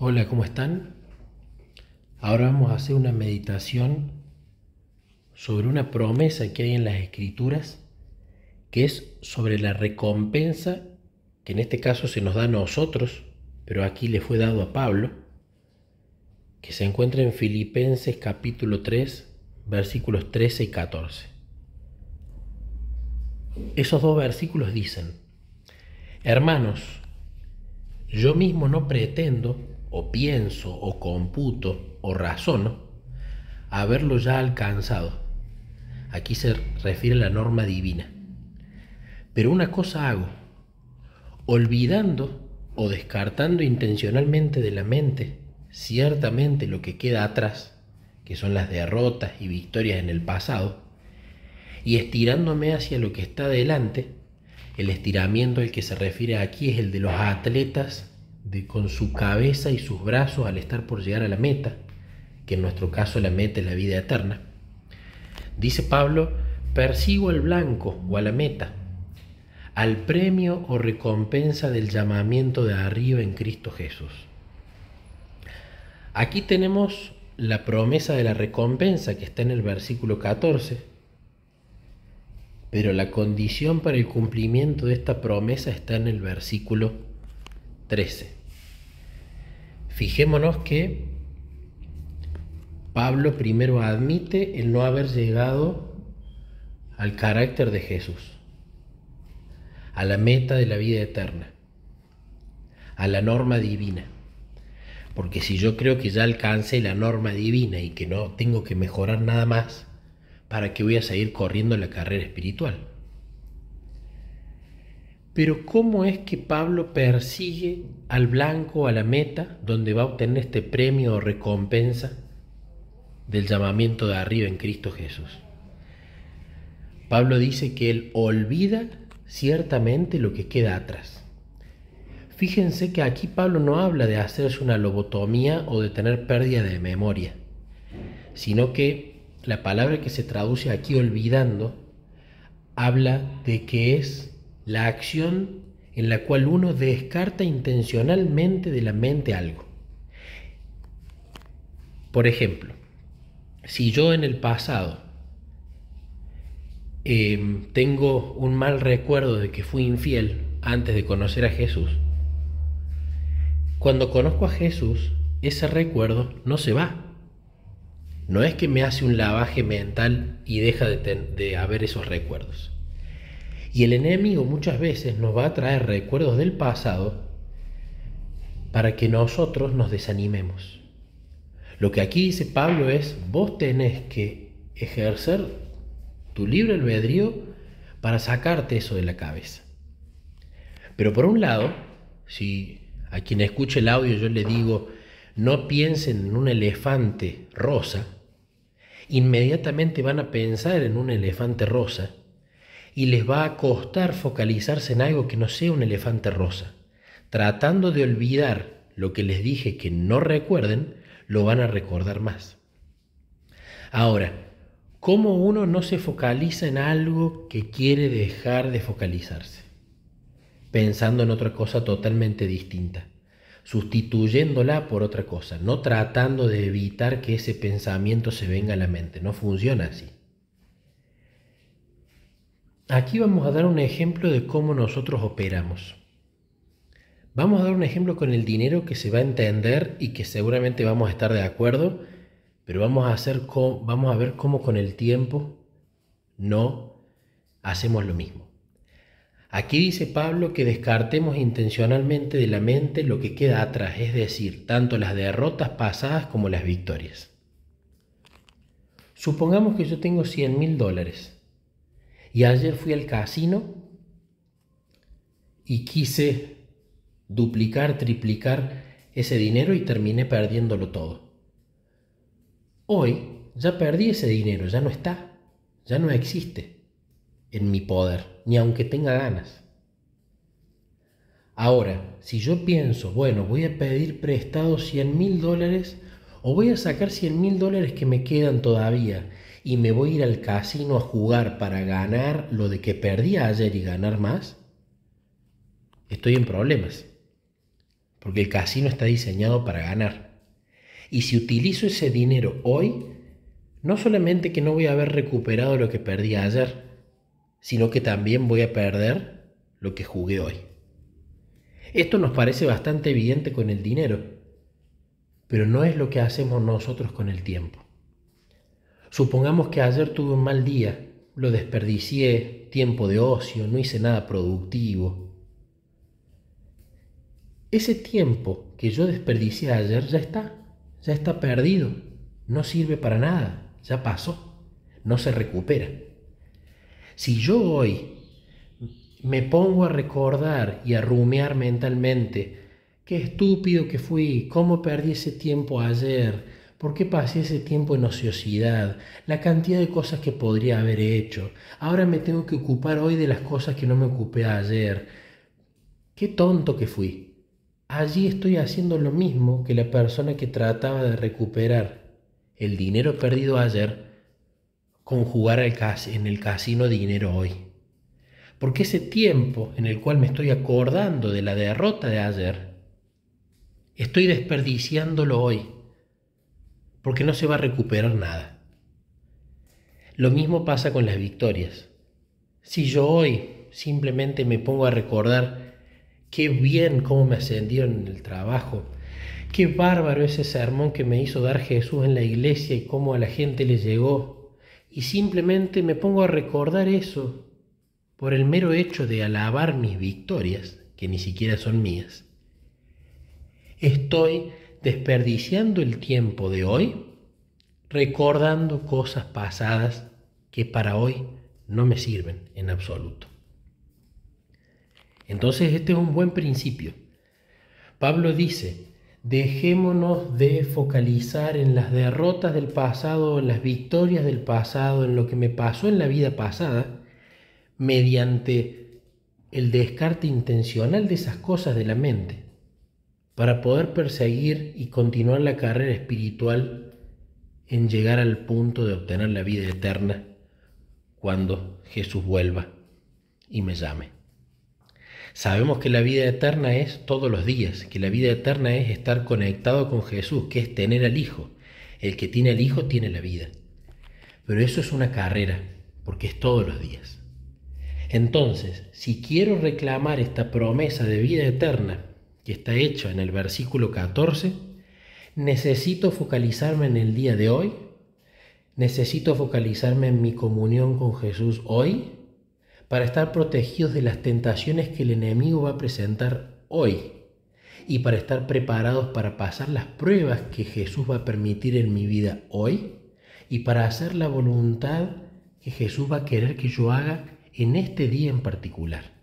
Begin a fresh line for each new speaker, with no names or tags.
Hola, ¿cómo están? Ahora vamos a hacer una meditación sobre una promesa que hay en las escrituras, que es sobre la recompensa que en este caso se nos da a nosotros, pero aquí le fue dado a Pablo, que se encuentra en Filipenses capítulo 3, versículos 13 y 14. Esos dos versículos dicen, hermanos, yo mismo no pretendo o pienso o computo o razono, haberlo ya alcanzado. Aquí se refiere a la norma divina. Pero una cosa hago, olvidando o descartando intencionalmente de la mente ciertamente lo que queda atrás, que son las derrotas y victorias en el pasado, y estirándome hacia lo que está delante, el estiramiento al que se refiere aquí es el de los atletas de con su cabeza y sus brazos al estar por llegar a la meta, que en nuestro caso la meta es la vida eterna. Dice Pablo, persigo al blanco o a la meta, al premio o recompensa del llamamiento de arriba en Cristo Jesús. Aquí tenemos la promesa de la recompensa que está en el versículo 14, pero la condición para el cumplimiento de esta promesa está en el versículo 13. Fijémonos que Pablo primero admite el no haber llegado al carácter de Jesús, a la meta de la vida eterna, a la norma divina. Porque si yo creo que ya alcancé la norma divina y que no tengo que mejorar nada más, ¿para qué voy a seguir corriendo la carrera espiritual? Pero ¿cómo es que Pablo persigue al blanco, a la meta, donde va a obtener este premio o recompensa del llamamiento de arriba en Cristo Jesús? Pablo dice que él olvida ciertamente lo que queda atrás. Fíjense que aquí Pablo no habla de hacerse una lobotomía o de tener pérdida de memoria, sino que la palabra que se traduce aquí olvidando habla de que es la acción en la cual uno descarta intencionalmente de la mente algo. Por ejemplo, si yo en el pasado em, tengo un mal recuerdo de que fui infiel antes de conocer a Jesús, cuando conozco a Jesús, ese recuerdo no se va. No es que me hace un lavaje mental y deja de haber esos recuerdos. Y el enemigo muchas veces nos va a traer recuerdos del pasado para que nosotros nos desanimemos. Lo que aquí dice Pablo es, vos tenés que ejercer tu libre albedrío para sacarte eso de la cabeza. Pero por un lado, si a quien escuche el audio yo le digo, no piensen en un elefante rosa, inmediatamente van a pensar en un elefante rosa y les va a costar focalizarse en algo que no sea un elefante rosa. Tratando de olvidar lo que les dije que no recuerden, lo van a recordar más. Ahora, ¿cómo uno no se focaliza en algo que quiere dejar de focalizarse? Pensando en otra cosa totalmente distinta, sustituyéndola por otra cosa, no tratando de evitar que ese pensamiento se venga a la mente, no funciona así. Aquí vamos a dar un ejemplo de cómo nosotros operamos. Vamos a dar un ejemplo con el dinero que se va a entender y que seguramente vamos a estar de acuerdo, pero vamos a, ver cómo con el tiempo no hacemos lo mismo. Aquí dice Pablo que descartemos intencionalmente de la mente lo que queda atrás, es decir, tanto las derrotas pasadas como las victorias. Supongamos que yo tengo 100 mil dólares y ayer fui al casino y quise duplicar, triplicar ese dinero y terminé perdiéndolo todo. Hoy ya perdí ese dinero, ya no está, ya no existe en mi poder, ni aunque tenga ganas. Ahora, si yo pienso, bueno, voy a pedir prestado 100 mil dólares o voy a sacar 100 mil dólares que me quedan todavía y me voy a ir al casino a jugar para ganar lo de que perdí ayer y ganar más, estoy en problemas. Porque el casino está diseñado para ganar. Y si utilizo ese dinero hoy, no solamente que no voy a haber recuperado lo que perdí ayer, sino que también voy a perder lo que jugué hoy. Esto nos parece bastante evidente con el dinero, pero no es lo que hacemos nosotros con el tiempo. Supongamos que ayer tuve un mal día, lo desperdicié, tiempo de ocio, no hice nada productivo. Ese tiempo que yo desperdicié ayer ya está, ya está perdido, no sirve para nada, ya pasó, no se recupera. Si yo hoy me pongo a recordar y a rumiar mentalmente, qué estúpido que fui, cómo perdí ese tiempo ayer, ¿Por qué pasé ese tiempo en ociosidad? La cantidad de cosas que podría haber hecho. Ahora me tengo que ocupar hoy de las cosas que no me ocupé ayer. Qué tonto que fui. Allí estoy haciendo lo mismo que la persona que trataba de recuperar el dinero perdido ayer con jugar en el casino dinero hoy. Porque ese tiempo en el cual me estoy acordando de la derrota de ayer, estoy desperdiciándolo hoy porque no se va a recuperar nada. Lo mismo pasa con las victorias. Si yo hoy simplemente me pongo a recordar qué bien cómo me ascendieron en el trabajo, qué bárbaro ese sermón que me hizo dar Jesús en la iglesia y cómo a la gente le llegó, y simplemente me pongo a recordar eso por el mero hecho de alabar mis victorias, que ni siquiera son mías, estoy desperdiciando el tiempo de hoy recordando cosas pasadas que para hoy no me sirven en absoluto. Entonces este es un buen principio. Pablo dice, dejémonos de focalizar en las derrotas del pasado, en las victorias del pasado, en lo que me pasó en la vida pasada, mediante el descarte intencional de esas cosas de la mente para poder perseguir y continuar la carrera espiritual en llegar al punto de obtener la vida eterna cuando Jesús vuelva y me llame. Sabemos que la vida eterna es todos los días, que la vida eterna es estar conectado con Jesús, que es tener al Hijo. El que tiene al Hijo tiene la vida. Pero eso es una carrera, porque es todos los días. Entonces, si quiero reclamar esta promesa de vida eterna, que está hecho en el versículo 14, necesito focalizarme en el día de hoy, necesito focalizarme en mi comunión con Jesús hoy para estar protegidos de las tentaciones que el enemigo va a presentar hoy y para estar preparados para pasar las pruebas que Jesús va a permitir en mi vida hoy y para hacer la voluntad que Jesús va a querer que yo haga en este día en particular.